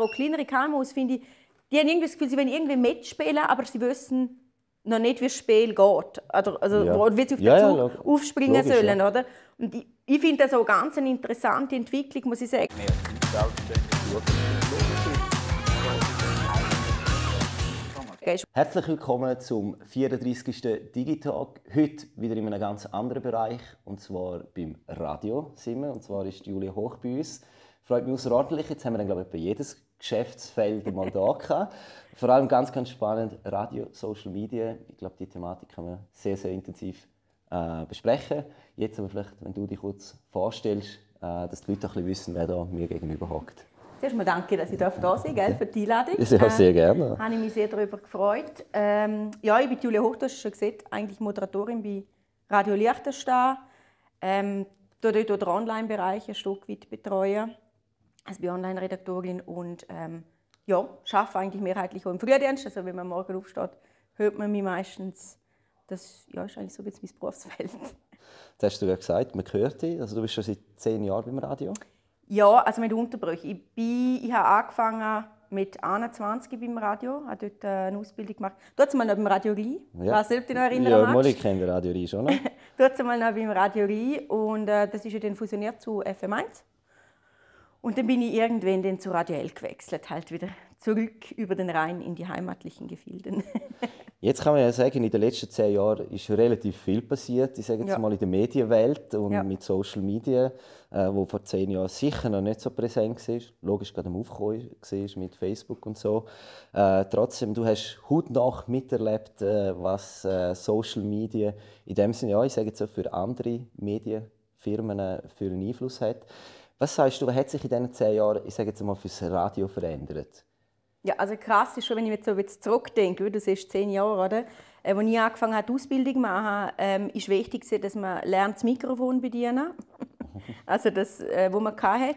oder auch kleinere KMUs, finde ich, die haben irgendwie das Gefühl, sie wollen irgendwie mitspielen, aber sie wissen noch nicht, wie das Spiel geht. Oder, also, ja. wie sie auf den ja, ja, aufspringen logisch, sollen. Ja. Oder? Und ich, ich finde das auch ganz eine interessante Entwicklung, muss ich sagen. Herzlich willkommen zum 34. Digitalk. Heute wieder in einem ganz anderen Bereich, und zwar beim Radio sind wir. Und zwar ist Julia Hoch bei uns. Freut mich außerordentlich. Jetzt haben wir dann, glaube ich, jedes Geschäftsfeld mal da gehabt. Vor allem ganz, ganz spannend, Radio, Social Media. Ich glaube, die Thematik kann man sehr, sehr intensiv äh, besprechen. Jetzt aber vielleicht, wenn du dich kurz vorstellst, äh, dass die Leute ein bisschen wissen, wer da mir gegenüber hockt. Zuerst mal danke, dass ich da sein darf, für die Einladung. Ja, sehr, sehr ähm, gerne. Äh, habe ich mich sehr darüber gefreut. Ähm, ja, ich bin Julia Hochdorf, schon gesagt, eigentlich Moderatorin bei Radio Liechtenstein. Ähm, dort den Online-Bereich ein Stück weit betreuen als Online-Redaktorin und ähm, ja, schaffe eigentlich mehrheitlich auch im Frühdienst. Also wenn man morgen aufsteht, hört man mich meistens. Das ja, ist eigentlich so jetzt mein Berufsfeld. Das hast du ja gesagt, man hört dich. Also du bist schon seit zehn Jahren beim Radio. Ja, also mit Unterbrüchen. Ich, bin, ich habe angefangen mit 21 beim Radio, habe dort äh, eine Ausbildung gemacht. Du hast mal noch beim Radio Rie, ja. was du dich noch erinnern Ja, mal, ich kenne Radio Rie schon. Ne? du hast mal noch beim Radio Rie und äh, das ist ja dann fusioniert zu FM1. Und dann bin ich irgendwann dann zu Radio L gewechselt, halt wieder zurück über den Rhein in die heimatlichen Gefilden. jetzt kann man ja sagen, in den letzten zehn Jahren ist relativ viel passiert, ich sage jetzt ja. mal in der Medienwelt und ja. mit Social Media, äh, wo vor zehn Jahren sicher noch nicht so präsent war, logisch gerade am Aufkommen war mit Facebook und so. Äh, trotzdem, du hast hautnah miterlebt, äh, was äh, Social Media in dem Sinne, ja, ich sage jetzt auch für andere Medienfirmen, äh, für einen Einfluss hat. Was sagst du, was hat sich in diesen zehn Jahren, ich sage jetzt mal, fürs Radio verändert? Ja, also krass ist schon, wenn ich mir so jetzt zurückdenke, das ist zehn Jahre, oder? Äh, als ich angefangen habe, die Ausbildung zu machen, ähm, ist wichtig, dass man lernt, das Mikrofon bedienen. also das, äh, wo man hatte.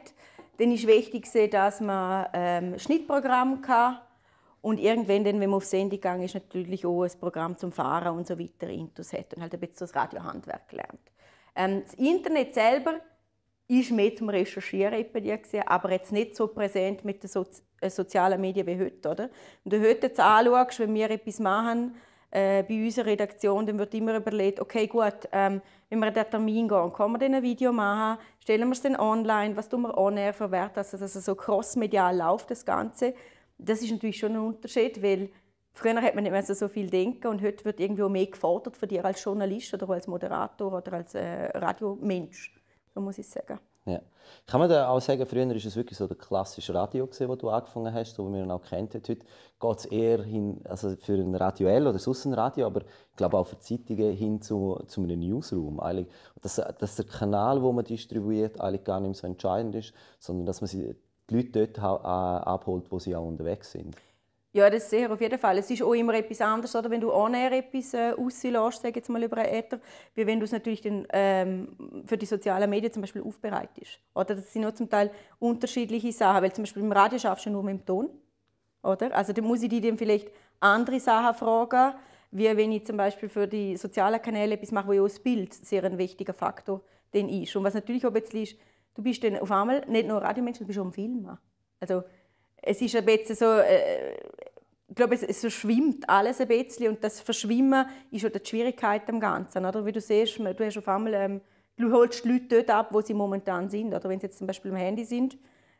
Dann ist wichtig, dass man ähm, Schnittprogramm kann. Und irgendwann, dann, wenn man auf Sendung gegangen ist, natürlich auch ein Programm zum Fahren und so weiter intus hat und halt ein bisschen das Radiohandwerk gelernt. Ähm, das Internet selber ist mehr zum Recherchieren bei dir gewesen, aber jetzt nicht so präsent mit den Sozi äh, sozialen Medien wie heute, oder? Wenn du heute jetzt anschaust, wenn wir etwas machen äh, bei unserer Redaktion, dann wird immer überlegt, okay, gut, ähm, wenn wir den Termin gehen, können wir dann ein Video machen, stellen wir es dann online, was tun wir on-air für Wert, also dass es so crossmedial läuft, das Ganze. Das ist natürlich schon ein Unterschied, weil Früher hat man nicht mehr so viel denken und heute wird irgendwie auch mehr gefordert von dir als Journalist oder als Moderator oder als äh, Radiomensch muss ich sagen. Ja. Kann man da auch sagen, früher war es wirklich so der klassische Radio, gewesen, wo du angefangen hast, so wie man ihn auch kennt. Heute geht es eher hin, also für ein Radio L oder sonst ein Radio, aber ich glaube auch für Zeitungen hin zu, zu einem Newsroom. dass, dass der Kanal, wo man distribuiert, eigentlich gar nicht so entscheidend ist, sondern dass man die Leute dort abholt, wo sie auch unterwegs sind. Ja, das sehr auf jeden Fall. Es ist auch immer etwas anderes, oder? wenn du ohne etwas äh, rauslässt, sag jetzt mal über einen Äther, wie wenn du es natürlich dann, ähm, für die sozialen Medien zum Beispiel aufbereitest. Oder das sind nur zum Teil unterschiedliche Sachen, weil zum Beispiel im Radio schaffst du nur mit dem Ton. Oder? Also dann muss ich dir dann vielleicht andere Sachen fragen, wie wenn ich zum Beispiel für die sozialen Kanäle etwas mache, wo ja auch das Bild sehr ein wichtiger Faktor dann ist. Und was natürlich auch ein bisschen ist, du bist dann auf einmal nicht nur Radiomensch, du bist auch ein Filmer. Also es ist ein bisschen so, äh, ich glaube, es, es so alles ein bisschen und das Verschwimmen ist auch die Schwierigkeit am Ganzen, oder? Wie du siehst, du hast auf einmal, ähm, du holst die Leute dort ab, wo sie momentan sind, oder wenn sie jetzt zum Beispiel am Handy sind,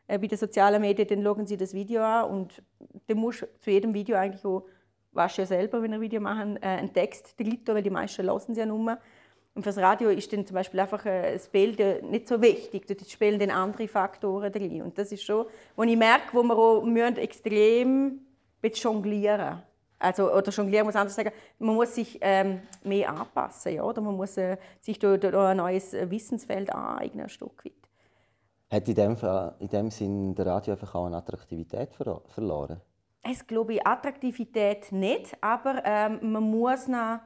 äh, bei den sozialen Medien, dann schauen sie das Video an und dann musst du zu jedem Video eigentlich auch, weißt du ja selber, wenn wir ein Video machen, äh, einen Text, den Glitter, weil die meisten lassen sie ja nur. mehr und fürs Radio ist dann zum Beispiel einfach äh, das Bild äh, nicht so wichtig. Dort spielen dann andere Faktoren drin. Und das ist schon, wo ich merke, wo wir auch extrem jonglieren also, oder jonglieren muss anders sagen, man muss sich ähm, mehr anpassen, ja? oder man muss äh, sich durch, durch ein neues äh, Wissensfeld aneignen, ein Stück weit. Hat in dem, in dem Sinn der Radio einfach auch an Attraktivität ver verloren? Es glaube ich, Attraktivität nicht, aber ähm, man muss noch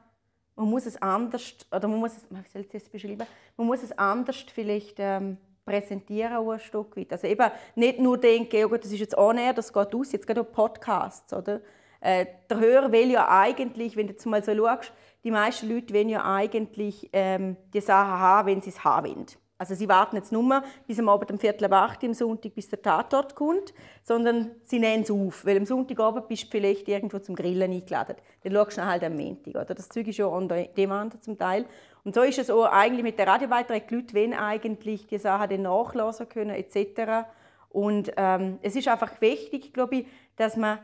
man muss es anders, oder man muss es, wie soll ich beschreiben, man muss es anders vielleicht ähm, präsentieren ein Stück weit. Also eben nicht nur denken, oh Gott, das ist jetzt auch näher, das geht aus, jetzt geht es um Podcasts, oder? Äh, der Hörer will ja eigentlich, wenn du jetzt mal so schaust, die meisten Leute wollen ja eigentlich ähm, die Sachen haben, wenn sie es haben wollen. Also sie warten jetzt nicht mehr bis am Abend um Viertel ab acht am Sonntag, bis der Tatort kommt, sondern sie nehmen es auf, weil am Sonntagabend bist du vielleicht irgendwo zum Grillen eingeladen. Dann schaust du halt am Montag. Oder? Das Zeug ist ja on demand zum Teil. Und so ist es auch eigentlich mit der Radiobeiträgen, die Leute wollen eigentlich die Sachen dann nachlesen können etc. Und ähm, es ist einfach wichtig, glaube ich, dass man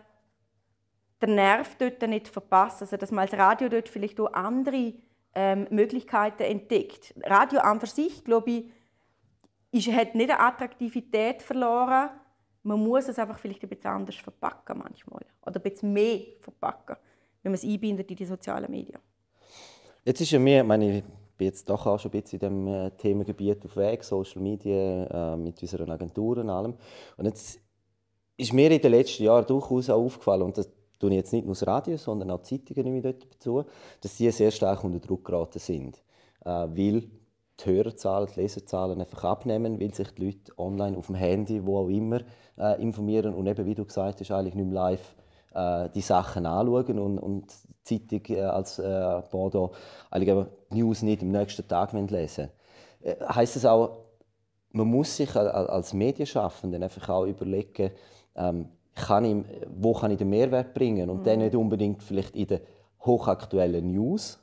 den Nerv dort nicht verpasst, also dass man als Radio dort vielleicht auch andere ähm, Möglichkeiten entdeckt. Radio an für sich, glaube ich, ist, hat nicht eine Attraktivität verloren. Man muss es einfach vielleicht ein bisschen anders verpacken manchmal. Oder ein bisschen mehr verpacken, wenn man es einbindet in die sozialen Medien. Jetzt ist ja mir, ich meine, ich bin jetzt doch auch schon ein bisschen in diesem äh, Themengebiet auf Weg, Social Media, äh, mit unseren Agenturen und allem. Und jetzt ist mir in den letzten Jahren durchaus auch aufgefallen, und das tue ich jetzt nicht nur das Radio, sondern auch die Zeitungen nehme ich dazu, dass die sehr stark unter Druck geraten sind. Äh, weil die Hörerzahlen, die Leserzahlen einfach abnehmen, weil sich die Leute online auf dem Handy, wo auch immer, äh, informieren und eben, wie du gesagt hast, eigentlich nicht mehr live äh, die Sachen anschauen und, und die Zeitung äh, als äh, Bordeaux eigentlich aber die News nicht am nächsten Tag lesen äh, Heißt das auch, man muss sich als Medienschaffenden einfach auch überlegen, ähm, kann ich, wo kann ich den Mehrwert bringen und mhm. dann nicht unbedingt vielleicht in den hochaktuellen News,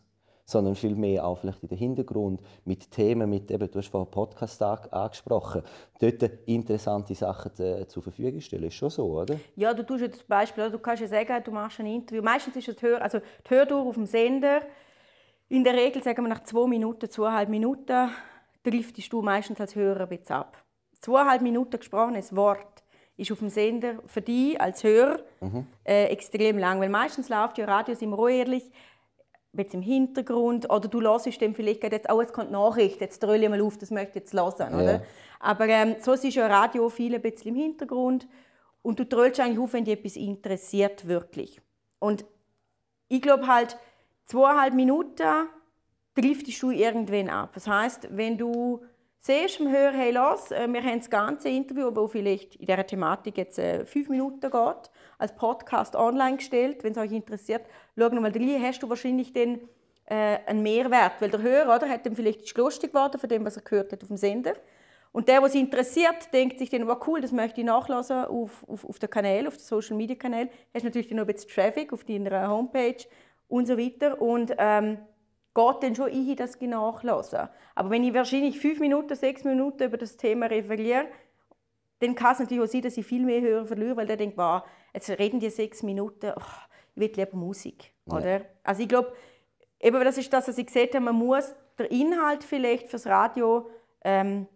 sondern vielmehr auch vielleicht in den Hintergrund mit Themen, mit eben, du hast vorhin Podcast angesprochen, dort interessante Sachen äh, zur Verfügung stellen, ist schon so, oder? Ja, du tust jetzt Beispiel, du kannst ja sagen, du machst ein Interview, meistens ist es die, Hör, also die Hördur auf dem Sender, in der Regel sagen wir nach zwei Minuten, zweieinhalb Minuten, driftest du meistens als Hörer ein bisschen ab. Zweieinhalb Minuten gesprochenes Wort ist auf dem Sender für dich als Hörer mhm. äh, extrem lang. Weil meistens läuft ja Radio, immer wir jetzt im Hintergrund oder du hörst dann vielleicht jetzt, oh, es kommt Nachricht, jetzt drölle ich mal auf, das möchte ich jetzt hören. Oder? Ja. Aber ähm, so ist ja Radio viel ein bisschen im Hintergrund und du dröllst eigentlich auf, wenn dich etwas interessiert, wirklich. Und ich glaube halt, zweieinhalb Minuten triffst du irgendwen ab. Das heißt, wenn du siehst im Hör, hey, los, äh, wir haben das ganze Interview, das vielleicht in dieser Thematik jetzt äh, fünf Minuten geht, als Podcast online gestellt. Wenn es euch interessiert, schau nochmal rein, hast du wahrscheinlich den, äh, einen Mehrwert. Weil der Hörer oder, hat dann vielleicht ist lustig geworden von dem, was er gehört hat auf dem Sender. Und der, der es interessiert, denkt sich dann, oh, cool, das möchte ich nachlesen auf, auf, auf den Kanal, auf den Social Media Kanal. Hast natürlich dann noch ein bisschen Traffic auf deiner Homepage und so weiter. Und ähm, geht dann schon ein, dass ich nachlesen Aber wenn ich wahrscheinlich fünf Minuten, sechs Minuten über das Thema referiere, dann kann es natürlich auch sein, dass ich viel mehr höre verliere, weil der denkt, wow, jetzt reden die sechs Minuten, oh, ich will lieber Musik. Ja. Also ich glaube, eben das ist das, was ich gesagt habe, man muss den Inhalt vielleicht fürs Radio ähm,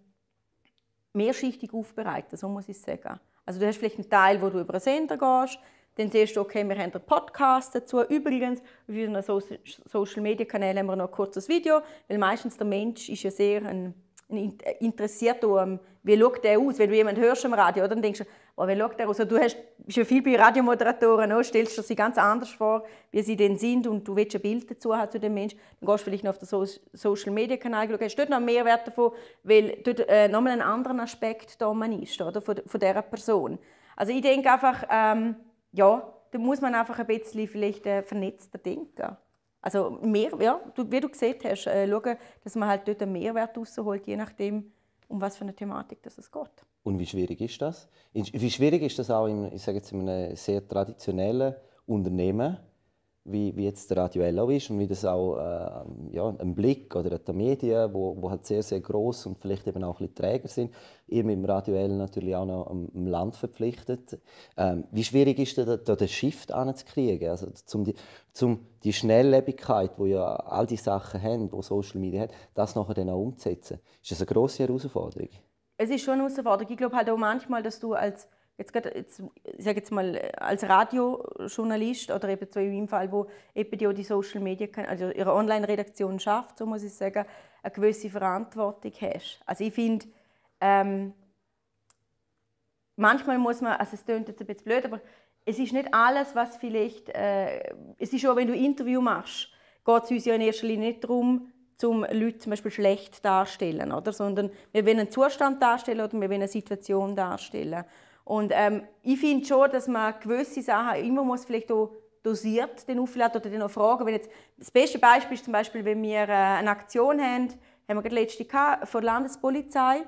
mehrschichtig aufbereiten, so muss ich es sagen. Also du hast vielleicht einen Teil, wo du über einen Sender gehst, dann siehst du, okay, wir haben einen Podcast dazu. Übrigens, auf unseren so Social-Media-Kanälen haben wir noch ein kurzes Video, weil meistens der Mensch ist ja sehr ein, ein äh, interessiert daran, wie schaut der aus. Wenn du jemanden hörst im Radio, dann denkst du, oh, wie schaut der aus? Also, du hast, bist ja viel bei Radiomoderatoren, auch, stellst dir sie ganz anders vor, wie sie denn sind und du willst ein Bild dazu haben zu dem Menschen. Dann gehst du vielleicht noch auf den so Social-Media-Kanal, schaust, hast du dort noch einen Mehrwert davon, weil dort äh, nochmal einen anderen Aspekt da ist, oder, von, von dieser Person. Also ich denke einfach, ähm, ja, da muss man einfach ein bisschen vielleicht äh, vernetzter denken. Also mehr, ja, du, wie du gesehen hast, äh, schauen, dass man halt dort einen Mehrwert rausholt, je nachdem, um was für eine Thematik das es geht. Und wie schwierig ist das? Wie schwierig ist das auch in, ich sage jetzt, in einem sehr traditionellen Unternehmen, wie, wie jetzt der Radio auch ist und wie das auch äh, ja, ein Blick oder die Medien, wo, wo halt sehr, sehr groß und vielleicht eben auch ein bisschen träger sind. Ihr mit dem Radio L natürlich auch noch am, Land verpflichtet. Ähm, wie schwierig ist da, da den Shift anzukriegen? Also zum die, zum die Schnelllebigkeit, wo ja all die Sachen haben, die Social Media hat, das nachher dann auch umzusetzen. Ist das eine grosse Herausforderung? Es ist schon eine Herausforderung. Ich glaube halt auch manchmal, dass du als jetzt gerade, jetzt, ich sage jetzt mal, als Radiojournalist oder eben so in meinem Fall, wo eben die, die Social Media, also ihre Online-Redaktion schafft, so muss ich sagen, eine gewisse Verantwortung hast. Also ich finde, ähm, manchmal muss man, also es klingt jetzt ein bisschen blöd, aber es ist nicht alles, was vielleicht, äh, es ist schon, wenn du Interview machst, geht es uns ja in erster Linie nicht darum, zum Leute zum Beispiel schlecht darstellen, oder? sondern wir wollen einen Zustand darstellen oder wir wollen eine Situation darstellen. Und ähm, ich finde schon, dass man gewisse Sachen immer muss vielleicht auch dosiert den aufladen oder den auch fragen. Wenn jetzt, das beste Beispiel ist zum Beispiel, wenn wir äh, eine Aktion haben, haben wir gerade letzte gehabt, von der Landespolizei,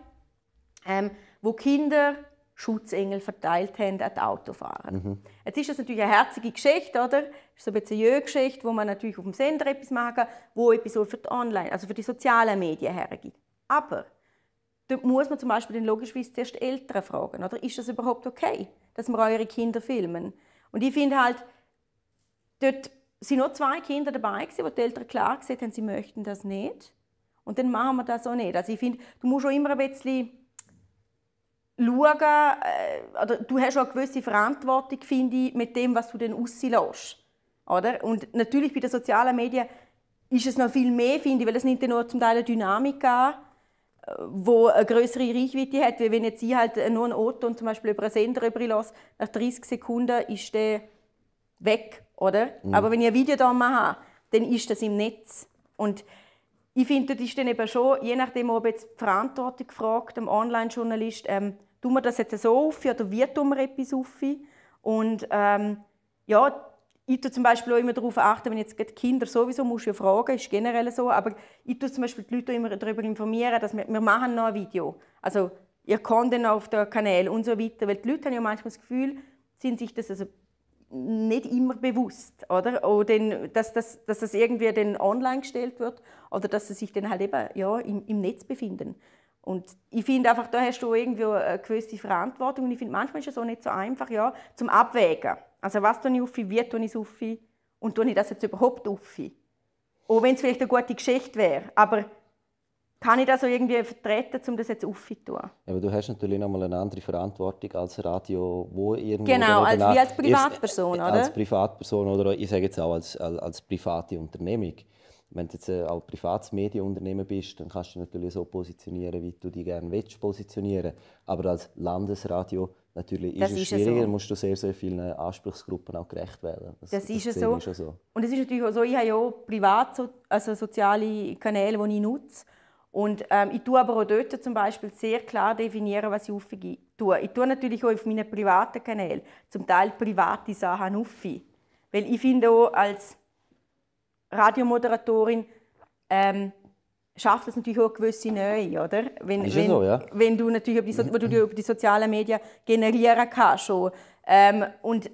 ähm, wo Kinder Schutzengel verteilt haben an die Autofahrer. Mhm. Jetzt ist das natürlich eine herzige Geschichte, oder? Das ist so ein bisschen eine Geschichte, wo man natürlich auf dem Sender etwas machen kann, wo etwas für die Online, also für die sozialen Medien hergibt. Aber Dort muss man zum Beispiel den logischerweise zuerst Eltern fragen, oder? Ist das überhaupt okay, dass wir eure Kinder filmen? Und ich finde halt, dort sind nur zwei Kinder dabei gewesen, wo die Eltern klar gesagt haben, sie möchten das nicht. Und dann machen wir das auch nicht. Also ich finde, du musst schon immer ein bisschen schauen, äh, oder du hast auch eine gewisse Verantwortung, finde ich, mit dem, was du dann rauslässt. Oder? Und natürlich bei den sozialen Medien ist es noch viel mehr, finde ich, weil es nimmt ja nur zum Teil eine Dynamik an, wo eine größere Reichweite hat, wie wenn jetzt ich halt nur ein Auto und zum Beispiel über einen Sender überlasse, nach 30 Sekunden ist der weg, oder? Mhm. Aber wenn ich ein Video da mache, dann ist das im Netz. Und ich finde, das ist dann eben schon, je nachdem, ob jetzt die Verantwortung fragt, dem Online-Journalist, ähm, tun wir das jetzt so auf oder wird tun wir etwas auf? Und ähm, ja, ich tue zum Beispiel auch immer darauf achten, wenn jetzt die Kinder sowieso muss ja fragen, ist generell so, aber ich tue zum Beispiel die Leute immer darüber informieren, dass wir, wir machen noch ein Video, also ihr Content auf der Kanal und so weiter, weil die Leute haben ja manchmal das Gefühl, sind sich das also nicht immer bewusst, oder? oder dass, dass, dass das irgendwie dann online gestellt wird oder dass sie sich dann halt eben ja, im, im Netz befinden. Und ich finde einfach, da hast du irgendwie eine gewisse Verantwortung und ich finde, manchmal ist es auch nicht so einfach, ja, zum Abwägen. Also was tue ich auf, wie tue ich es auf und tue ich das jetzt überhaupt auf? Auch wenn es vielleicht eine gute Geschichte wäre, aber kann ich das so irgendwie vertreten, um das jetzt tun? Aber du hast natürlich nochmal eine andere Verantwortung als Radio, wo irgendwie... Genau, als, wie als Privatperson, jetzt, äh, oder? Als Privatperson oder ich sage jetzt auch als, als, als private Unternehmung. Wenn du jetzt äh, auch privates Medienunternehmen bist, dann kannst du dich natürlich so positionieren, wie du dich gerne positionieren willst Aber als Landesradio Natürlich ist das es schwieriger, so. musst du sehr, sehr vielen Anspruchsgruppen auch gerecht werden. Das, das, das ist es so. so. Und es ist natürlich auch so, ich habe ja auch privat so, also soziale Kanäle, die ich nutze. Und ähm, ich tue aber auch dort zum Beispiel sehr klar definieren, was ich aufgehe. Ich tue natürlich auch auf meinen privaten Kanälen zum Teil private Sachen aufge. Weil ich finde auch als Radiomoderatorin, ähm, schafft es natürlich auch gewisse Neue, oder? Wenn, ist wenn, so, ja. Wenn du natürlich über die, so mhm. du über die sozialen Medien generieren kannst schon. Ähm, und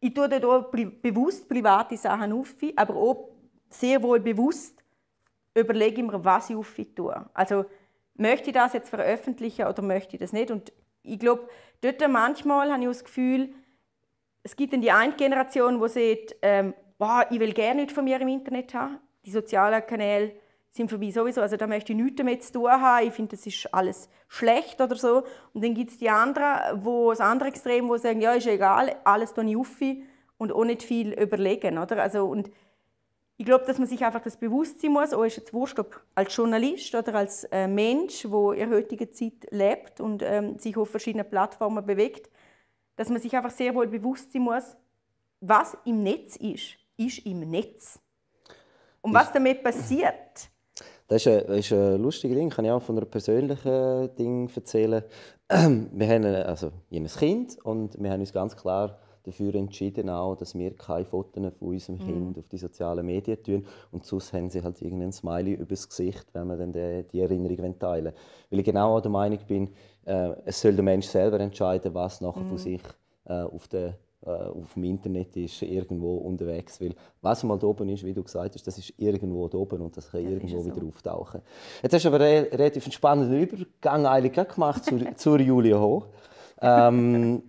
ich tue dort auch pri bewusst private Sachen auf, aber auch sehr wohl bewusst überlege ich mir, was ich auf tue. Also möchte ich das jetzt veröffentlichen oder möchte ich das nicht? Und ich glaube, dort manchmal habe ich das Gefühl, es gibt dann die eine Generation, die sagt, ähm, wow, ich will gerne nichts von mir im Internet haben. Die sozialen Kanäle sind für mich sowieso, also da möchte ich nichts damit zu tun haben, ich finde, das ist alles schlecht oder so. Und dann gibt es die anderen, wo, das andere Extrem, wo sagen, ja, ist egal, alles tue ich auf und auch nicht viel überlegen, oder? Also, und ich glaube, dass man sich einfach das bewusst sein muss, auch oh, ist jetzt wurscht, ob als Journalist oder als äh, Mensch, der in heutiger Zeit lebt und ähm, sich auf verschiedenen Plattformen bewegt, dass man sich einfach sehr wohl bewusst sein muss, was im Netz ist, ist im Netz. Und was damit passiert, das ist ein, das ist ein lustiger Ding, kann ich auch von einem persönlichen Ding erzählen. Wir haben also, ein Kind und wir haben uns ganz klar dafür entschieden, auch, dass wir keine Fotos von unserem mhm. Kind auf die sozialen Medien tun. Und sonst haben sie halt irgendein Smiley übers Gesicht, wenn wir dann die, die Erinnerung teilen Weil ich genau der Meinung bin, äh, es soll der Mensch selber entscheiden, was nachher mhm. von sich äh, auf den äh, auf dem Internet ist, irgendwo unterwegs. Weil was mal da oben ist, wie du gesagt hast, das ist irgendwo da oben und das kann das irgendwo so. wieder auftauchen. Jetzt hast du aber einen relativ einen spannenden Übergang eigentlich gemacht zur, zur Julia Hoch. Ähm,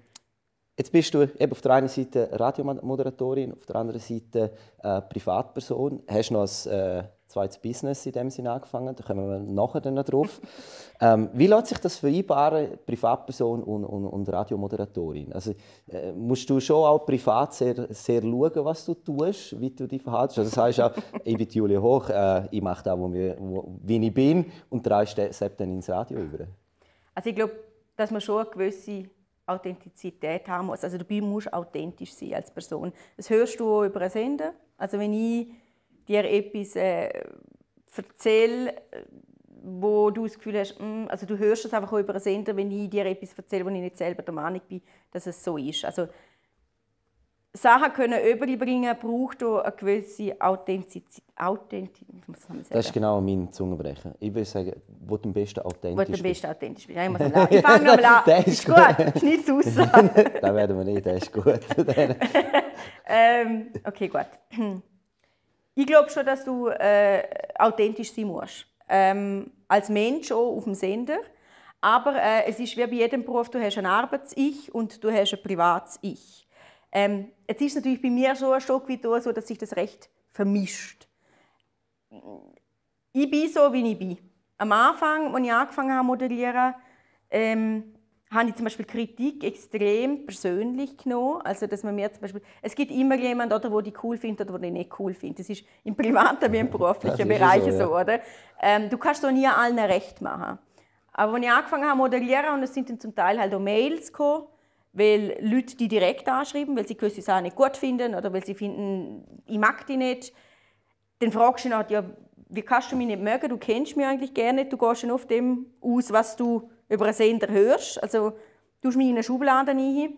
jetzt bist du eben auf der einen Seite Radiomoderatorin, auf der anderen Seite äh, Privatperson, hast du noch ein äh, zweites Business in dem Sinne angefangen, da kommen wir nachher dann noch drauf. ähm, wie lässt sich das vereinbaren, Privatperson und, und, und Radiomoderatorin? Also äh, musst du schon auch privat sehr, sehr schauen, was du tust, wie du dich verhaltest. Also das heißt auch, ich bin Julia Hoch, äh, ich mache da, wo, wir, wo, wie ich bin und dreist selbst dann ins Radio über. Also ich glaube, dass man schon eine gewisse Authentizität haben muss. Also dabei musst du authentisch sein als Person. Das hörst du auch über einen Sender. Also wenn ich dir etwas äh, erzähle, wo du das Gefühl hast, mh, mm, also du hörst es einfach über den Sender, wenn ich dir etwas erzähle, wo ich nicht selber der Meinung bin, dass es so ist. Also Sachen können überbringen, braucht auch eine gewisse Authentizität. das ist genau mein Zungenbrechen. Ich würde sagen, wo du am besten authentisch bist. Wo du am besten authentisch bist. ich, ich fange nochmal an. das ist gut. Schneid es raus. das werden wir nicht, das ist gut. ähm, okay, gut. Ich glaube schon, dass du äh, authentisch sein musst. Ähm, als Mensch auch auf dem Sender. Aber äh, es ist wie bei jedem Beruf, du hast ein Arbeits-Ich und du hast ein Privats-Ich. Ähm, jetzt ist es natürlich bei mir so ein Stück wie du, so, dass sich das recht vermischt. Ich bin so, wie ich bin. Am Anfang, als ich angefangen habe zu moderieren, ähm, habe ich zum Beispiel Kritik extrem persönlich genommen. Also, dass man mir zum Beispiel, es gibt immer jemanden, oder, wo die cool findet oder wo die nicht cool findet. Das ist im privaten wie im beruflichen Bereich so, ja. so, oder? Ähm, du kannst doch nie allen recht machen. Aber als ich angefangen habe modellieren, und es sind dann zum Teil halt auch Mails gekommen, weil Leute die direkt anschreiben, weil sie gewisse Sachen nicht gut finden oder weil sie finden, ich mag die nicht, dann fragst du ihn halt, ja, wie kannst du mich nicht mögen, du kennst mich eigentlich gerne nicht, du gehst schon auf dem aus, was du über einen Sender hörst. Also, du mich in eine Schublade rein.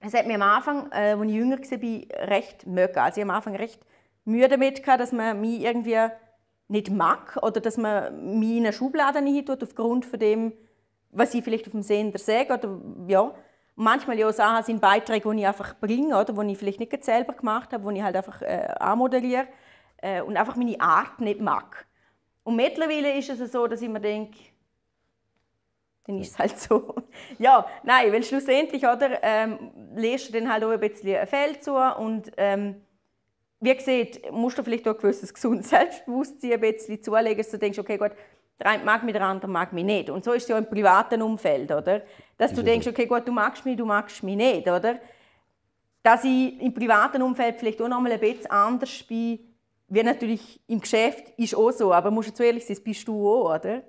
Es hat mir am Anfang, äh, als ich jünger war, recht mögen. Also, ich hatte am Anfang recht Mühe damit gehabt, dass man mich irgendwie nicht mag oder dass man mich in eine Schublade rein tut, aufgrund von dem, was ich vielleicht auf dem Sender sage oder ja. Manchmal ja Sachen sind Beiträge, die ich einfach bringe oder die ich vielleicht nicht selber gemacht habe, die ich halt einfach äh, anmoderiere äh, und einfach meine Art nicht mag. Und mittlerweile ist es so, dass ich mir denke, dann ist es halt so. ja, nein, weil schlussendlich oder, ähm, lehrst du dann halt auch ein bisschen ein Feld zu und ähm, wie gesagt, musst du vielleicht auch ein gewisses gesundes Selbstbewusstsein ein bisschen zulegen, dass du denkst, okay, gut, der eine mag mich, der andere mag mich nicht. Und so ist es ja im privaten Umfeld, oder? Dass du denkst, okay, gut, du magst mich, du magst mich nicht, oder? Dass ich im privaten Umfeld vielleicht auch noch mal ein bisschen anders bin, wie natürlich im Geschäft, ist auch so. Aber musst du zu ehrlich sein, bist du auch, oder?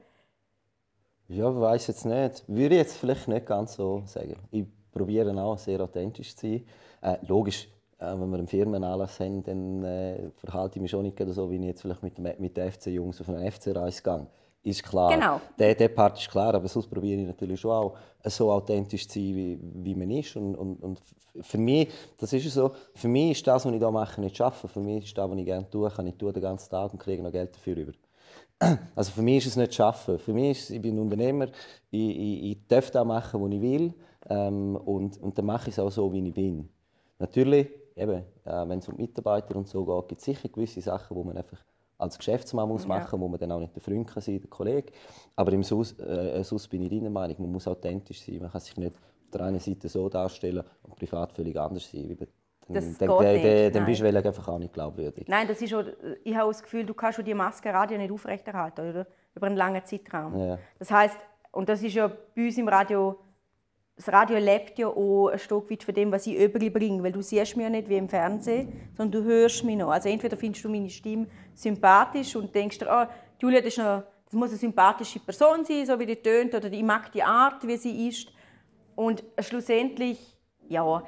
Ja, weiß jetzt nicht. Würde ich jetzt vielleicht nicht ganz so sagen. Ich probiere auch sehr authentisch zu sein. Äh, logisch, äh, wenn wir einen Firmenanlass haben, dann äh, verhalte ich mich schon nicht so, wie ich jetzt vielleicht mit, mit den FC-Jungs auf einen FC-Reis gehe. Ist klar. Genau. Der, der Part ist klar, aber sonst probiere ich natürlich schon auch äh, so authentisch zu sein, wie, wie man ist. Und, und, und für mich, das ist so, für mich ist das, was ich hier mache, nicht arbeiten. Für mich ist das, was ich gerne tue, kann ich tue den ganzen Tag und kriege noch Geld dafür über. Also für mich ist es nicht Schaffen. Für mich ist es, ich bin Unternehmer, ich, ich, ich darf das machen, was ich will ähm, und, und dann mache ich es auch so, wie ich bin. Natürlich, eben, äh, wenn es um Mitarbeiter und so geht, gibt es sicher gewisse Sachen, die man einfach als Geschäftsmann muss machen, muss, wo man dann auch nicht der Freund kann sein, der Kollege. Aber im Sus, äh, äh, Sus bin ich deiner Meinung, man muss authentisch sein, man kann sich nicht auf der einen Seite so darstellen und privat völlig anders sein. Wie das dann, geht dann, nicht. Dann bist du einfach auch nicht glaubwürdig. Nein, das ist schon, ich habe das Gefühl, du kannst schon die Radio nicht aufrechterhalten, oder? Über einen langen Zeitraum. Ja. Das heißt, und das ist ja bei uns im Radio, das Radio lebt ja auch ein Stück weit von dem, was ich überbringe, weil du siehst mich ja nicht wie im Fernsehen, sondern du hörst mich noch. Also entweder findest du meine Stimme sympathisch und denkst dir, oh, Julia, das, eine, das muss eine sympathische Person sein, so wie die tönt, oder ich mag die Art, wie sie ist. Und schlussendlich, ja,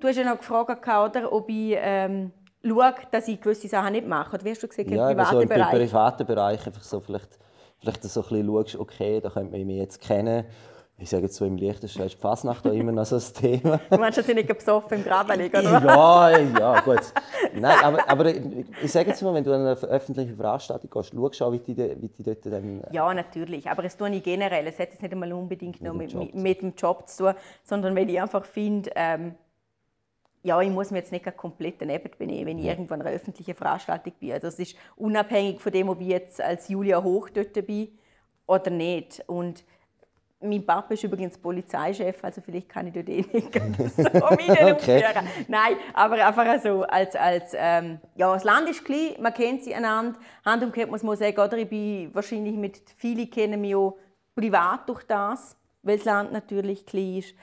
Du hast ja noch gefragt, oder, ob ich ähm, schaue, dass ich gewisse Sachen nicht mache. Oder wie hast du gesagt, ja, im privaten so im Bereich? Im privaten Bereich einfach so vielleicht, vielleicht so ein bisschen schaust, okay, da könnte man mich jetzt kennen. Ich sage jetzt so im leichtesten ist die Fasnacht da immer noch so ein Thema. Du meinst, dass ich nicht besoffen im Graben liege, oder? ja, ja, gut. Nein, aber, aber ich sage jetzt mal, wenn du an eine öffentliche Veranstaltung gehst, schau auch, wie die, wie die dort dann... Äh, ja, natürlich. Aber es tue ich generell. Es hat jetzt nicht einmal unbedingt mit noch mit, mit, mit, dem Job zu tun, sondern wenn ich einfach finde... Ähm, ja, ich muss mir jetzt nicht komplett daneben Nebel benehmen, wenn ich irgendwann eine öffentliche Veranstaltung bin. Also das ist unabhängig von dem, ob ich jetzt als Julia Hoch dort bin oder nicht. Und mein Papa ist übrigens Polizeichef, also vielleicht kann ich dort eh nicht so okay. Aufhören. Nein, aber einfach so, also als, als ähm, ja, das Land ist klein, man kennt sie einander, Hand um Hand muss man sagen, oder ich bin wahrscheinlich mit, vielen kennen mich auch privat durch das, weil das Land natürlich klein ist.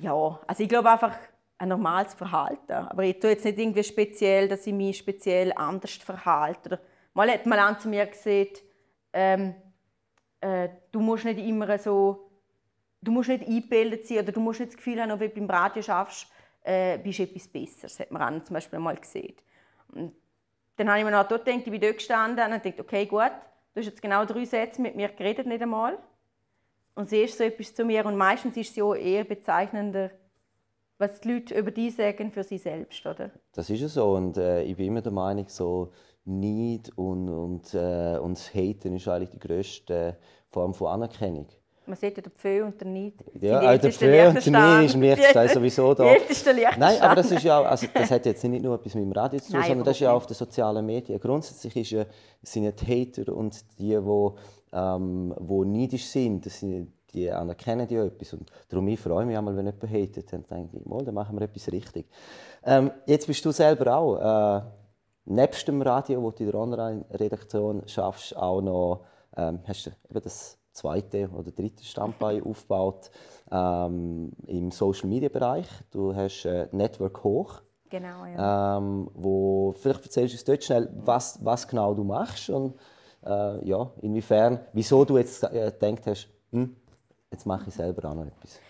Ja, also ich glaube einfach, ein normales Verhalten. Aber ich tue jetzt nicht irgendwie speziell, dass ich mich speziell anders verhalte. Oder mal hat mal an zu mir gesagt, ähm, äh, du musst nicht immer so, du musst nicht eingebildet sein oder du musst nicht das Gefühl haben, wenn du beim Radio schaffst, äh, bist du etwas besser. Das Hat man zum Beispiel mal gesehen. dann habe ich mir noch dort gedacht, ich bin dort gestanden und dachte, okay, gut, du hast jetzt genau drei Sätze mit mir geredet, nicht einmal. Und sie ist so etwas zu mir und meistens ist sie auch eher bezeichnender was die Leute über dich sagen für sich selbst, oder? Das ist ja so und äh, ich bin immer der Meinung, so Neid und, und, äh, und das Haten ist eigentlich die grösste Form von Anerkennung. Man sieht ja den Pfeu und den Neid. Ja, auch also der Pfeu und der Neid ist im Lichtstein also sowieso da. Nein, aber das, ist ja auch, also das hat jetzt nicht nur etwas mit dem Radio zu tun, sondern das ist ja auch auf den sozialen Medien. Grundsätzlich ist ja, sind ja die Hater und die, die ähm, wo neidisch sind, das sind die anerkennen ja etwas. Und darum ich freue mich einmal, wenn jemand hatet, dann denke ich, mal, dann machen wir etwas richtig. Ähm, jetzt bist du selber auch, äh, nebst dem Radio, wo du in der Online-Redaktion schaffst, auch noch, ähm, hast du eben das zweite oder dritte Standbein aufgebaut ähm, im Social-Media-Bereich. Du hast äh, Network hoch. Genau, ja. Ähm, wo, vielleicht erzählst du uns dort schnell, was, was genau du machst und äh, ja, inwiefern, wieso du jetzt äh, gedacht hast, hm, jetzt mache ich selber auch noch etwas.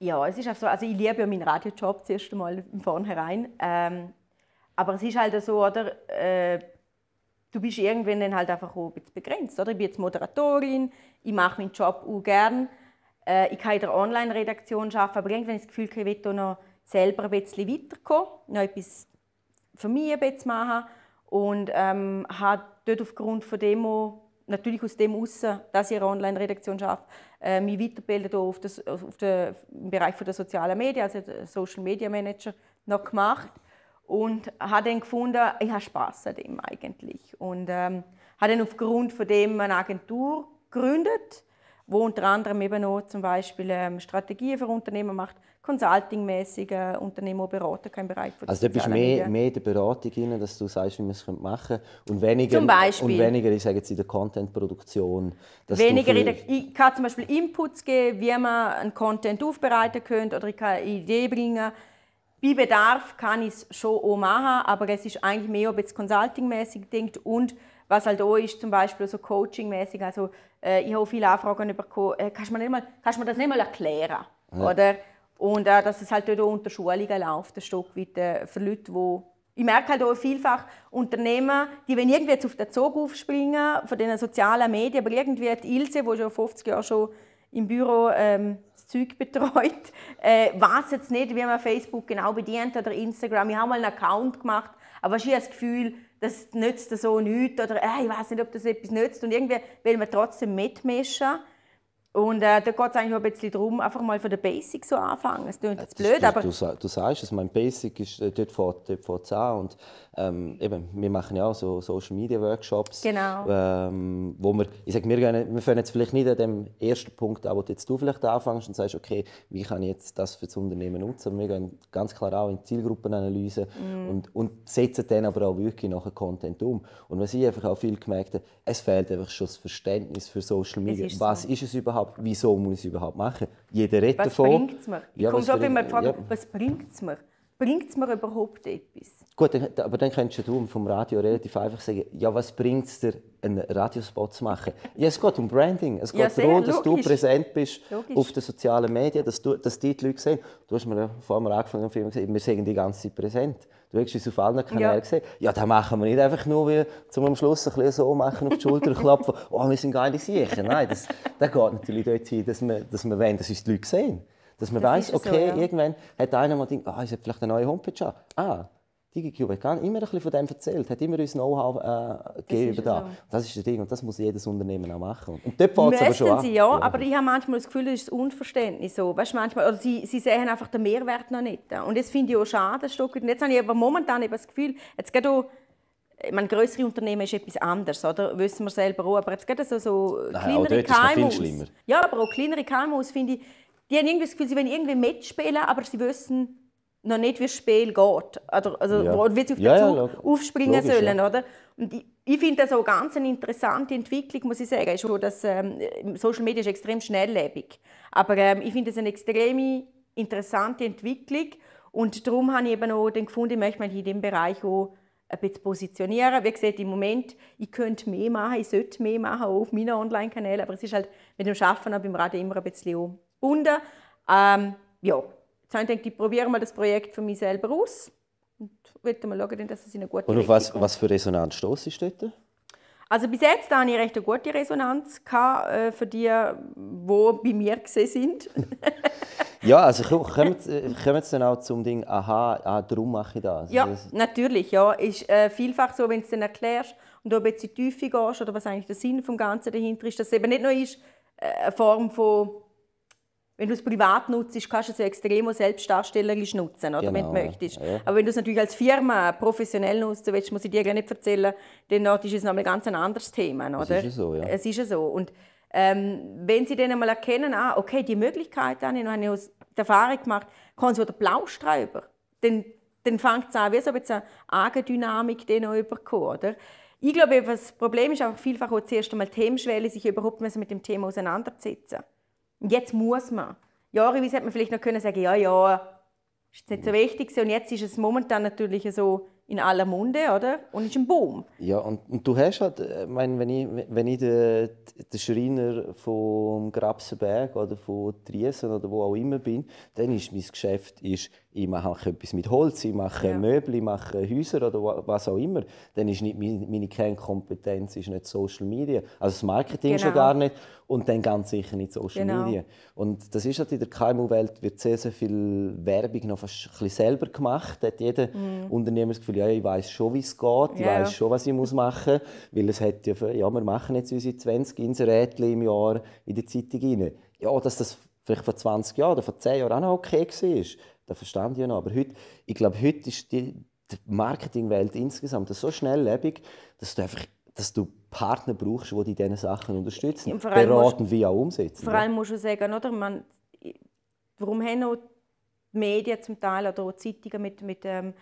Ja, es ist auch so, also ich liebe ja meinen Radiojob zuerst einmal im Vornherein. Ähm, aber es ist halt so, oder, äh, du bist irgendwann dann halt einfach auch ein bisschen begrenzt. Oder? Ich bin jetzt Moderatorin, ich mache meinen Job auch gerne. Äh, ich kann in der Online-Redaktion arbeiten, aber irgendwann habe ich das Gefühl, ich will noch selber ein bisschen weiterkommen, noch etwas für mich ein bisschen machen. Und ähm, habe dort aufgrund von dem, natürlich aus dem aussen, dass ich in der Online-Redaktion arbeite, äh, mich weiterbildet auf, das, auf den, im Bereich der sozialen Medien, also Social Media Manager, noch gemacht und habe dann gefunden, ich habe Spaß an dem eigentlich und ähm, habe dann aufgrund von dem eine Agentur gegründet, wo unter anderem eben auch zum Beispiel ähm, Strategien für Unternehmen macht, consultingmäßigen Unternehmer beraten kann im Bereich von Also du bist mehr, mehr der Beratung rein, dass du sagst, wie man es machen könnte. Und weniger, Und weniger ich sage jetzt, in der Contentproduktion. Weniger in der, ich kann zum Beispiel Inputs geben, wie man einen Content aufbereiten könnte oder ich kann eine Idee bringen. Bei Bedarf kann ich es schon auch machen, aber es ist eigentlich mehr, ob es consultingmäßig denkt und was halt auch ist, zum Beispiel so coachingmäßig. Also äh, ich habe viele Anfragen bekommen, äh, kannst du mir, kannst du mir das nicht mal erklären? Ja. Oder und äh, dass es halt dort unter Schulungen läuft, ein Stück weit äh, für Leute, die ich merke halt auch vielfach Unternehmen, die wenn irgendwie jetzt auf den Zug aufspringen von den sozialen Medien, aber irgendwie hat Ilse, die schon 50 Jahre schon im Büro ähm, das Zeug betreut, äh, weiß jetzt nicht, wie man Facebook genau bedient oder Instagram. Ich habe mal einen Account gemacht, aber ich habe das Gefühl, das nützt so nichts oder äh, ich weiß nicht, ob das etwas nützt und irgendwie will man trotzdem mitmischen. Und äh, da geht es eigentlich ein bisschen darum, einfach mal von der Basic so anfangen. Es klingt jetzt blöd, du, aber... Du, du sagst es, mein Basic ist äh, dort vor dort fährt's an. Und ähm, eben, wir machen ja auch so Social-Media-Workshops. Genau. Ähm, wo wir, ich sage, wir, wir fangen jetzt vielleicht nicht an dem ersten Punkt an, wo du jetzt vielleicht anfängst und sagst, okay, wie kann ich jetzt das für das Unternehmen nutzen? Wir gehen ganz klar auch in die Zielgruppenanalyse mm. und, und setzen dann aber auch wirklich nachher Content um. Und was ich einfach auch viel gemerkt habe, es fehlt einfach schon das Verständnis für Social Media. was so. ist es überhaupt? ab, wieso muss ich es überhaupt machen? Jeder redet davon. was bringt es mir? Ich ja, komme so viel mal fragen, ja. was bringt es mir? Bringt es mir überhaupt etwas? Gut, aber dann könntest du vom Radio relativ einfach sagen, ja, was bringt es dir, einen Radiospot zu machen? Ja, es geht um Branding. Es ja, geht darum, dass du präsent bist logisch. auf den sozialen Medien, dass, du, dass die, Leute sehen. Du hast mir ja vorher angefangen, wir sagen die ganze Zeit präsent. Du hast uns auf allen Kanälen ja. gesehen. Ja, das machen wir nicht einfach nur, wie, um am Schluss ein bisschen so machen, auf die Schulter klopfen. Oh, wir sind geile Sicher. Nein, das, das geht natürlich dort hin, dass wir, dass wir wollen, dass uns die Leute sehen. Dass man das weiß, okay, so, ja. irgendwann hat einer mal gedacht, ah, ich sollte vielleicht eine neue Homepage an. Ah, DigiCube hat immer ein bisschen von dem erzählt, hat immer uns Know-how äh, gegeben. Das ist, das ist das Ding und das muss jedes Unternehmen auch machen. Und dort fällt es aber schon an. sie, ja, ja, aber ich habe manchmal das Gefühl, es ist das Unverständnis so. Weißt, manchmal, oder sie, sie sehen einfach den Mehrwert noch nicht. Und das finde ich auch schade. Und jetzt habe ich aber momentan eben das Gefühl, jetzt geht auch ich meine, größere Unternehmen ist etwas anderes, oder? Wissen wir selber auch. Aber jetzt geht so, so kleinere KMUs. Ja, aber auch kleinere KMUs finde ich, die haben irgendwie das Gefühl, sie wollen irgendwie mitspielen, aber sie wissen noch nicht, wie das Spiel geht. Oder, also, ja. wie sie auf den ja, Zug ja, aufspringen logisch, sollen. Oder? Und ich, ich finde das auch ganz eine interessante Entwicklung, muss ich sagen. schon, dass, ähm, Social Media ist extrem schnelllebig. Aber ähm, ich finde es eine extrem interessante Entwicklung. Und darum habe ich eben auch den gefunden, ich möchte mich in diesem Bereich auch ein bisschen positionieren. Wie gesagt, im Moment, ich könnte mehr machen, ich sollte mehr machen, auch auf meinen Online-Kanälen. Aber es ist halt mit dem Schaffen auch beim Radio immer ein bisschen unter. Ähm, ja, Jetzt habe ich gedacht, ich probiere mal das Projekt für mich selber aus und wollte mal schauen, dass es in eine gute Und auf was, was für Resonanz stoßt ist dort? Also bis jetzt hatte ich recht eine gute Resonanz gehabt, äh, für die, die bei mir sind. ja, also kommen jetzt äh, dann auch zum Ding, aha, ah, darum mache ich das. Ja, das also natürlich. Ja. Ist äh, vielfach so, wenn du es dann erklärst und ob jetzt in die Tiefe gehst oder was eigentlich der Sinn des Ganzen dahinter ist, dass es eben nicht nur ist, äh, eine Form von wenn du es privat nutzt, kannst du es ja extrem selbstdarstellerisch nutzen, oder, genau, wenn du genau, möchtest. Ja. Aber wenn du es natürlich als Firma professionell nutzt, willst, muss ich dir gar nicht erzählen, dann ist es nochmal ganz anderes Thema. Oder? Es ist so, ja. Es ist so. Und ähm, wenn sie dann einmal erkennen, ah, okay, die Möglichkeit habe ich aus der Erfahrung gemacht, kann sie wieder Blaustreiber. Dann, dann fängt es an, wie so eine Eigendynamik, die noch oder? Ich glaube, das Problem ist einfach vielfach auch zuerst einmal die Themenschwelle, sich überhaupt mit dem Thema auseinanderzusetzen. Jetzt muss man. Jahreweise hätte man vielleicht noch können sagen, ja, ja, ist nicht so wichtig. Und jetzt ist es momentan natürlich so in aller Munde, oder? Und ist ein Boom. Ja, und, und du hast halt, äh, ich wenn ich, wenn ich den, den Schreiner vom Grabsenberg oder von Triesen oder wo auch immer bin, dann ist mein Geschäft, ist, ich mache etwas mit Holz, ich mache ja. Möbel, ich mache Häuser oder was auch immer. Dann ist nicht, meine, meine Kernkompetenz ist nicht Social Media. Also das Marketing genau. schon gar nicht und dann ganz sicher nicht Social genau. Media. Und das ist halt in der KMU-Welt wird sehr, sehr viel Werbung noch fast selber gemacht. Da hat jeder mm. Unternehmer das Gefühl, ja, ich weiß schon, wie es geht, ich yeah. weiß schon, was ich muss machen muss. Weil es hat ja, ja, wir machen jetzt unsere 20 Inserate im Jahr in der Zeitung rein. Ja, dass das vielleicht vor 20 Jahren oder vor 10 Jahren auch noch okay war, das verstand ich ja noch. Aber heute, ich glaube, heute ist die, die Marketingwelt insgesamt so schnelllebig, dass du einfach dass du Partner brauchst, die dich in diesen Sachen unterstützen, ja, beraten musst, wie auch umsetzen. Vor allem musst du sagen, oder? Man, warum haben auch die Medien zum Teil oder auch die Zeitungen mit, mit ähm,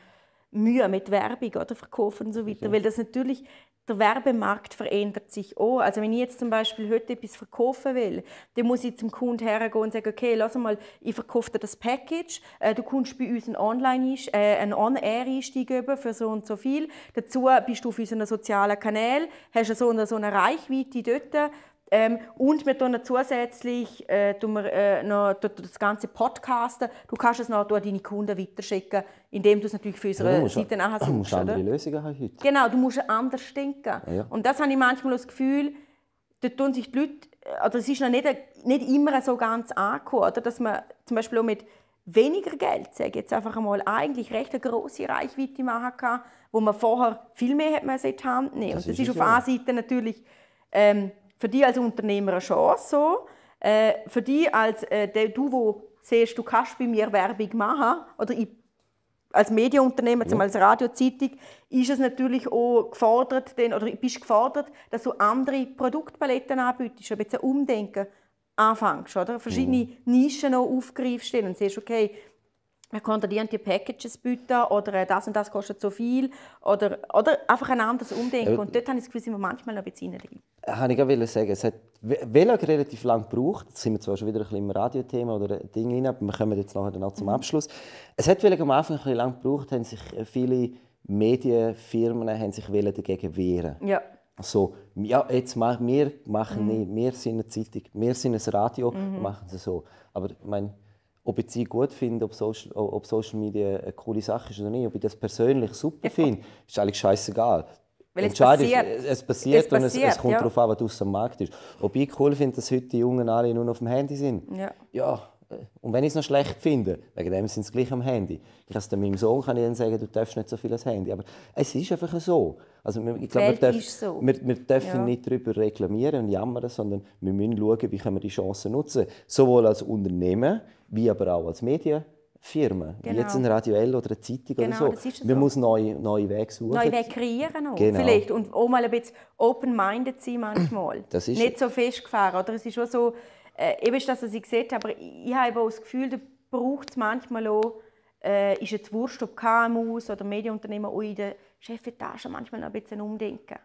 Mühe mit Werbung oder Verkaufen und so weiter, okay. weil das natürlich der Werbemarkt verändert sich auch. Also wenn ich jetzt zum Beispiel heute etwas verkaufen will, dann muss ich zum Kunden hergehen und sagen, okay, lass mal, ich verkaufe dir das Package, äh, du kommst bei uns einen online äh, on einstieg über für so und so viel. Dazu bist du auf unseren sozialen Kanälen, hast so und so eine Reichweite dort, ähm, und wir tun zusätzlich äh, tun wir, äh, noch das ganze Podcasten. Du kannst es noch an deine Kunden weiterschicken, indem du es natürlich für unsere ja, Seite nachsuchst. Du musst andere Lösungen haben heute. Genau, du musst anders denken. Ja, ja. Und das habe ich manchmal das Gefühl, da tun sich die Leute, also es ist noch nicht, nicht immer so ganz angekommen, oder? dass man zum Beispiel auch mit weniger Geld, sage ich jetzt einfach einmal, eigentlich recht eine grosse Reichweite machen kann, wo man vorher viel mehr hätte man in die Hand nehmen. Das Und das ist, ist auf einer Seite natürlich... Ähm, für dich als Unternehmer eine Chance. So. Äh, für dich als äh, der, du, wo siehst, du kannst bei mir Werbung machen oder ich, als Medienunternehmer, ja. als Radiozeitung, ist es natürlich auch gefordert, denn, oder bist gefordert, dass du andere Produktpaletten anbietest, ein bisschen umdenken anfängst, oder? verschiedene mhm. Nischen noch aufgreifst und siehst, okay, man konnte die und die Packages bieten oder äh, das und das kostet so viel oder, oder einfach ein anderes Umdenken. Ja. Und dort habe ich das Gefühl, sind wir manchmal noch ein bisschen rein. Habe ich auch sagen, es hat Velag relativ lang gebraucht. Jetzt sind wir zwar schon wieder ein bisschen im Radiothema oder Ding rein, aber wir kommen jetzt nachher noch zum mhm. Abschluss. Es hat Velag am Anfang ein bisschen lang gebraucht, haben sich äh, viele Medienfirmen haben sich dagegen wehren. Ja. So, ja, jetzt mach, wir machen mhm. nicht, wir sind eine Zeitung, wir sind ein Radio, mhm. machen sie so. Aber ich meine, ob ich sie gut finde, ob Social, ob Social Media eine coole Sache ist oder nicht, ob ich das persönlich super finde, ist eigentlich scheißegal. Weil es passiert. es passiert. Es passiert und es, es kommt ja. darauf an, was aus dem Markt ist. Ob ich cool finde, dass heute die Jungen alle nur noch auf dem Handy sind. Ja. ja und wenn ich es noch schlecht finde, wegen dem sind sie gleich am Handy. Ich kann es meinem Sohn kann ich dann sagen, du darfst nicht so viel ans Handy. Aber es ist einfach so. Also ich glaube, wir dürfen, so. wir, wir dürfen ja. nicht darüber reklamieren und jammern, sondern wir müssen schauen, wie können wir die Chancen nutzen. Sowohl als Unternehmen, wie aber auch als Medienfirmen. genau. wie jetzt genau. ein Radioell oder eine Zeitung genau, oder so. Wir so. muss neue, neue Wege suchen. Neue Wege kreieren auch genau. vielleicht. Und auch mal ein bisschen open-minded sein manchmal. Das ist Nicht so festgefahren. Oder es ist schon so, äh, eben, dass er sie sieht, aber ich, ich habe auch das Gefühl, da braucht es manchmal auch, äh, ist jetzt Wurst, ob KMUs oder Medienunternehmen auch in der Chefetage manchmal noch ein bisschen umdenken.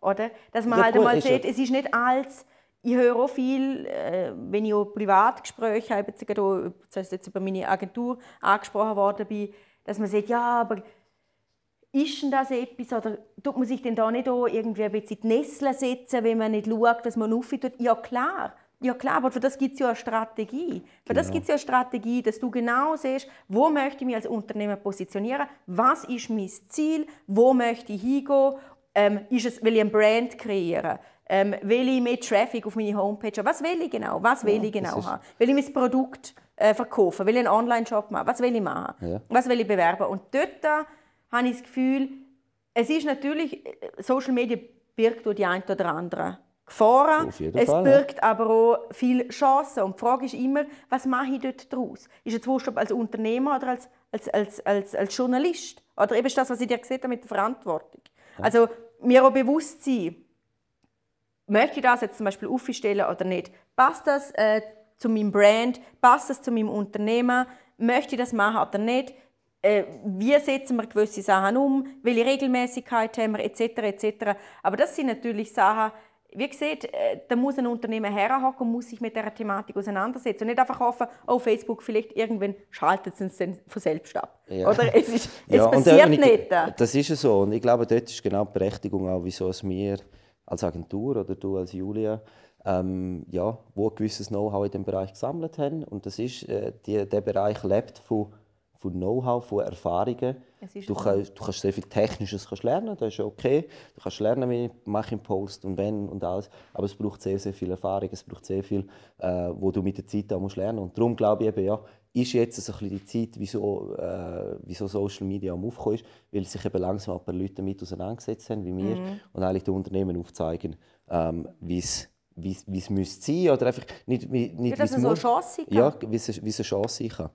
Oder? Dass man ja, halt einmal sieht, es ist nicht alles, ich höre auch viel, äh, wenn ich auch Privatgespräche habe, jetzt, gerade, das jetzt über meine Agentur angesprochen worden bin, dass man sagt, ja, aber ist denn das etwas? Oder tut man sich denn da nicht auch irgendwie ein bisschen in die Nesseln setzen, wenn man nicht schaut, dass man aufhört? Ja, klar. Ja klar, aber für das gibt es ja eine Strategie. Für genau. das gibt es ja eine Strategie, dass du genau siehst, wo möchte ich mich als Unternehmer positionieren, was ist mein Ziel, wo möchte ich hingehen, ähm, ist es, will ich eine Brand kreieren, ähm, will ich mehr Traffic auf meine Homepage haben, was will ich genau, was will ja, ich genau haben, will ich mein Produkt äh, verkaufen, will ich einen Online-Shop machen, was will ich machen, ja. was will ich bewerben. Und dort äh, habe ich das Gefühl, es ist natürlich, äh, Social Media birgt die ein oder andere Gefahren. Es Fall, birgt ja. aber auch viele Chancen. Und die Frage ist immer, was mache ich dort daraus? Ist es wurscht, ob als Unternehmer oder als, als, als, als, als Journalist? Oder eben das, was ich dir gesagt habe mit der Verantwortung. Ja. Also mir auch bewusst sein, möchte ich das jetzt zum Beispiel aufstellen oder nicht? Passt das äh, zu meinem Brand? Passt das zu meinem Unternehmen? Möchte ich das machen oder nicht? Äh, wie setzen wir gewisse Sachen um? Welche Regelmäßigkeit haben wir? Etc. etc. Aber das sind natürlich Sachen, wie gesagt, äh, da muss ein Unternehmen heranhocken und muss sich mit der Thematik auseinandersetzen. Und nicht einfach hoffen, oh Facebook, vielleicht irgendwann schaltet es uns dann von selbst ab. Ja. Oder es, ist, es passiert und, und ich, nicht. Das ist es so. Und ich glaube, dort ist genau die Berechtigung auch, wieso es mir als Agentur oder du als Julia, ähm, ja, wo ein gewisses Know-how in diesem Bereich gesammelt haben. Und das ist, äh, die, der Bereich lebt von von Know-how, von Erfahrungen. Du kannst, du kannst, sehr viel Technisches kannst lernen, das ist okay. Du kannst lernen, wie ich mache im Post und wenn und alles. Aber es braucht sehr, sehr viel Erfahrung, es braucht sehr viel, äh, wo du mit der Zeit auch musst lernen musst. Und darum glaube ich eben, ja, ist jetzt so ein bisschen die Zeit, wieso, äh, wieso Social Media am Aufkommen ist, weil sich eben langsam ein paar Leute damit auseinandergesetzt haben, wie wir, mhm. und eigentlich die Unternehmen aufzeigen, ähm, wie es wie es müsste sein oder einfach nicht, wie, nicht ja, dass es so eine Chance Ja, wie es eine Chance sein kann.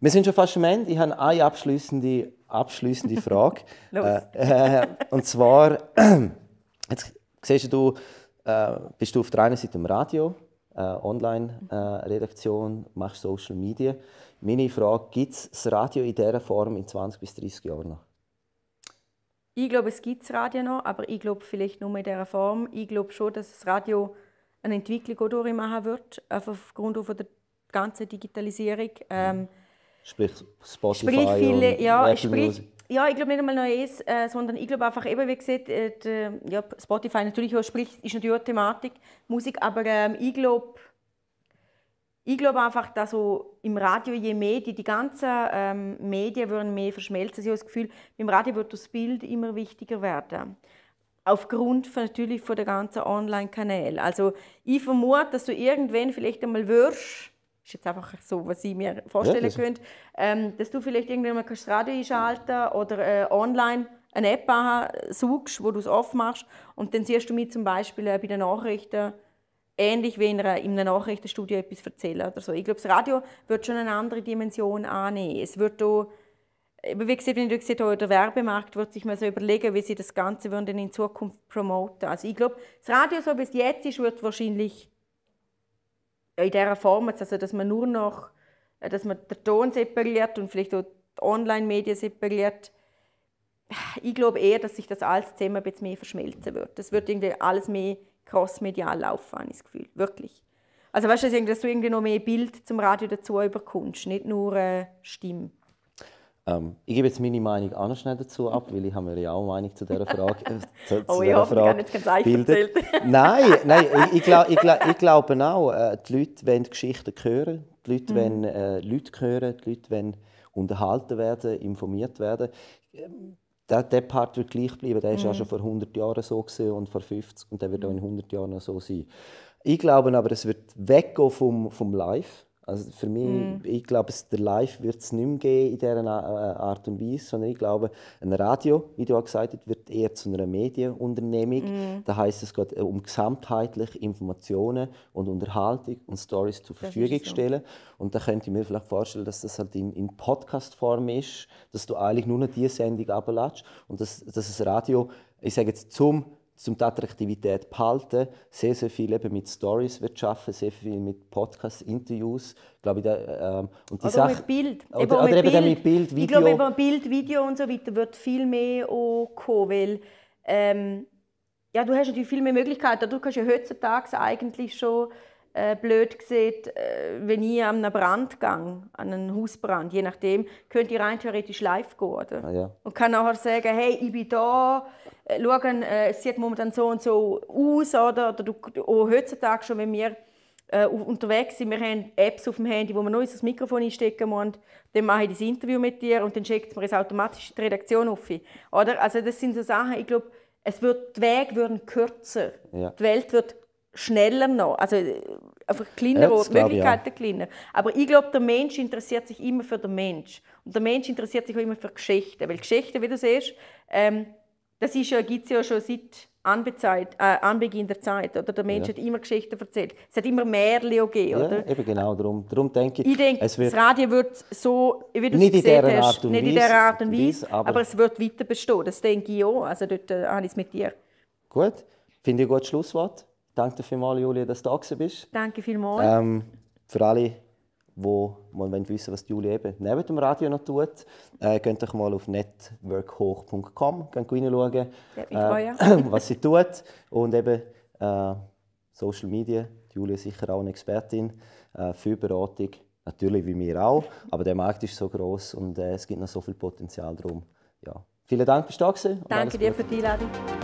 Wir sind schon fast am Ende. Ich habe eine abschließende, abschließende Frage. Los. Äh, äh und zwar, jetzt siehst du, äh, bist du auf der einen Seite im Radio, äh, Online-Redaktion, machst Social Media. Meine Frage, gibt es das Radio in dieser Form in 20 bis 30 Jahren noch? Ich glaube, es gibt das Radio noch, aber ich glaube vielleicht nur in dieser Form. Ich glaube schon, dass das Radio eine Entwicklung auch durchmachen wird, einfach aufgrund von der ganzen Digitalisierung. Mhm. Ähm, sprich Spotify sprich viele, ja, sprich, Ja, ich glaube nicht einmal Neues, äh, sondern ich glaube einfach eben, wie gesagt, äh, die, ja, Spotify natürlich auch, sprich, ist natürlich auch Thematik, Musik, aber ähm, ich glaube, ich glaube einfach, dass so im Radio je mehr die, die ganzen ähm, Medien würden mehr verschmelzen. Ich habe das Gefühl, im Radio wird das Bild immer wichtiger werden aufgrund von, natürlich von der ganzen online kanäle Also ich vermute, dass du irgendwann vielleicht einmal wirst, ist jetzt einfach so, was ich mir vorstellen ja, könnte, ähm, dass du vielleicht irgendwann mal kannst Radio einschalten oder äh, online eine App suchst, wo du es aufmachst und dann siehst du mich zum Beispiel äh, bei den Nachrichten ähnlich wie in einem Nachrichtenstudio etwas erzählen oder so. Ich glaube, das Radio wird schon eine andere Dimension annehmen. Es wird auch wie gesagt, wenn ich gesagt habe, der Werbemarkt würde sich mal so überlegen, wie sie das Ganze würden in Zukunft promoten. Also ich glaube, das Radio so wie es jetzt ist, wird wahrscheinlich in dieser Form, also dass man nur noch, äh, dass man den Ton separiert und vielleicht auch die Online-Medien separiert. Ich glaube eher, dass sich das alles zusammen ein bisschen mehr verschmelzen wird. Das wird irgendwie alles mehr crossmedial laufen, habe ich das Gefühl, wirklich. Also weißt du, dass du irgendwie noch mehr Bild zum Radio dazu überkommst, nicht nur äh, Stimme. Ähm, ich gebe jetzt meine Meinung auch noch schnell dazu ab, weil ich habe mir ja auch eine Meinung zu dieser Frage äh, zu, Oh, zu ich hoffe, Frage ich habe jetzt erzählt. nein, nein, ich, ich, glaub, ich, glaub, ich glaube auch, äh, die Leute wollen Geschichten hören, die Leute mhm. wollen äh, Leute hören, die Leute wollen unterhalten werden, informiert werden. Ähm, der, der Part wird gleich bleiben, der war mhm. ja schon vor 100 Jahren so und vor 50 und der wird auch mhm. in 100 Jahren noch so sein. Ich glaube aber, es wird weggehen vom, vom Live also für mich, mm. ich glaube, der Live wird es nicht mehr geben in dieser äh, Art und Weise, sondern ich glaube, ein Radio, wie du auch gesagt hast, wird eher zu einer Medienunternehmung. Mm. Da heißt es geht äh, um gesamtheitlich Informationen und Unterhaltung und Stories zur Verfügung so. stellen. Und da könnte ich mir vielleicht vorstellen, dass das halt in, in Podcast-Form ist, dass du eigentlich nur noch diese Sendung abladest und dass, dass das Radio, ich sage jetzt zum um die Attraktivität zu behalten, sehr, sehr viel eben mit Stories wird arbeiten, sehr viel mit Podcasts, Interviews, glaube ich. Da, ähm, und die oder Sache, mit Bild. Oder, eben, oder mit, eben Bild. mit Bild, Video. Ich glaube, eben Bild, Video und so weiter wird viel mehr auch kommen, weil ähm, ja, du hast natürlich viel mehr Möglichkeiten. Du kannst ja heutzutage eigentlich schon äh, blöd gesehen, äh, wenn ich an einen Brand gehe, an einen Hausbrand, je nachdem, könnte ich rein theoretisch live gehen, oder? Ah, ja. Und kann nachher sagen, hey, ich bin da, äh, schauen, äh, es sieht momentan so und so aus. Oder, oder du, auch oh, heutzutage schon, wenn wir äh, unterwegs sind, wir haben Apps auf dem Handy, wo wir noch unser Mikrofon einstecken müssen, dann mache ich das Interview mit dir und dann schickt man es automatisch in die Redaktion auf. Oder? Also das sind so Sachen, ich glaube, es wird, die Wege würden kürzer, ja. die Welt wird schneller noch, also einfach kleiner, ja, Möglichkeiten ich, ja. kleiner. Aber ich glaube, der Mensch interessiert sich immer für den Mensch. Und der Mensch interessiert sich auch immer für Geschichten, weil Geschichten, wie du siehst, ähm, das ja, gibt es ja schon seit Anbezeit, äh, Anbeginn der Zeit. Oder? Der Mensch ja. hat immer Geschichten erzählt. Es hat immer mehr Leo gegeben. Oder? Ja, eben genau. Darum, darum denke ich, ich denke, es wird das Radio wird so, wie du nicht es gesehen hast, Art und in dieser Art und Weise, aber, aber, es wird weiter bestehen. Das denke ich auch. Also dort äh, habe ich es mit dir. Gut. Finde ich ein gutes Schlusswort. Danke vielmals, Julia, dass du da bist. Danke vielmals. Ähm, für alle wo mal wissen was Julie eben neben dem Radio noch tut, äh, geht doch mal auf networkhoch.com reinschauen, ja, äh, was sie tut. Und eben äh, Social Media, Julie ist sicher auch eine Expertin äh, für Beratung, natürlich wie wir auch. Aber der Markt ist so groß und äh, es gibt noch so viel Potenzial drum. Ja. Vielen Dank fürs Dasein. Danke dir für die Einladung.